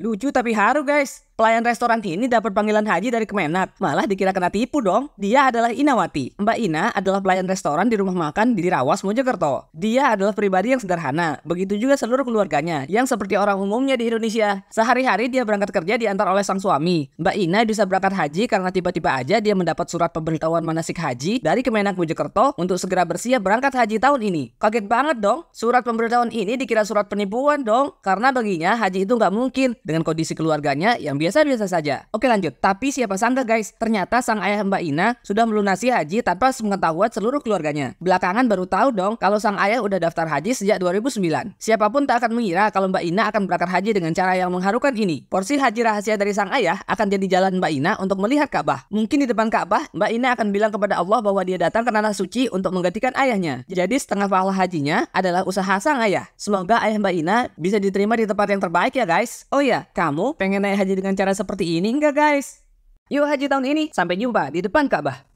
Lucu tapi haru guys. Pelayan restoran ini dapat panggilan haji dari kemenak, malah dikira kena tipu dong. Dia adalah Inawati. Mbak Ina adalah pelayan restoran di rumah makan di Rawas, Mojokerto. Dia adalah pribadi yang sederhana, begitu juga seluruh keluarganya, yang seperti orang umumnya di Indonesia. Sehari-hari dia berangkat kerja diantar oleh sang suami. Mbak Ina bisa berangkat haji karena tiba-tiba aja dia mendapat surat pemberitahuan manasik haji dari Kemenak Mojokerto untuk segera bersiap berangkat haji tahun ini. Kaget banget dong, surat pemberitahuan ini dikira surat penipuan dong, karena baginya haji itu nggak mungkin dengan kondisi keluarganya yang biasa biasa-biasa saja. Oke lanjut, tapi siapa sangka guys, ternyata sang ayah Mbak Ina sudah melunasi haji tanpa sepengetahuan seluruh keluarganya. Belakangan baru tahu dong kalau sang ayah udah daftar haji sejak 2009. Siapapun tak akan mengira kalau Mbak Ina akan berangkat haji dengan cara yang mengharukan ini. Porsi haji rahasia dari sang ayah akan jadi jalan Mbak Ina untuk melihat Ka'bah. Mungkin di depan Ka'bah, Mbak Ina akan bilang kepada Allah bahwa dia datang ke tanah suci untuk menggantikan ayahnya. Jadi setengah pahala hajinya adalah usaha sang ayah. Semoga ayah Mbak Ina bisa diterima di tempat yang terbaik ya guys. Oh ya, kamu pengen naik haji dengan dengan cara seperti ini enggak guys? Yuk haji tahun ini, sampai jumpa di depan Ka'bah.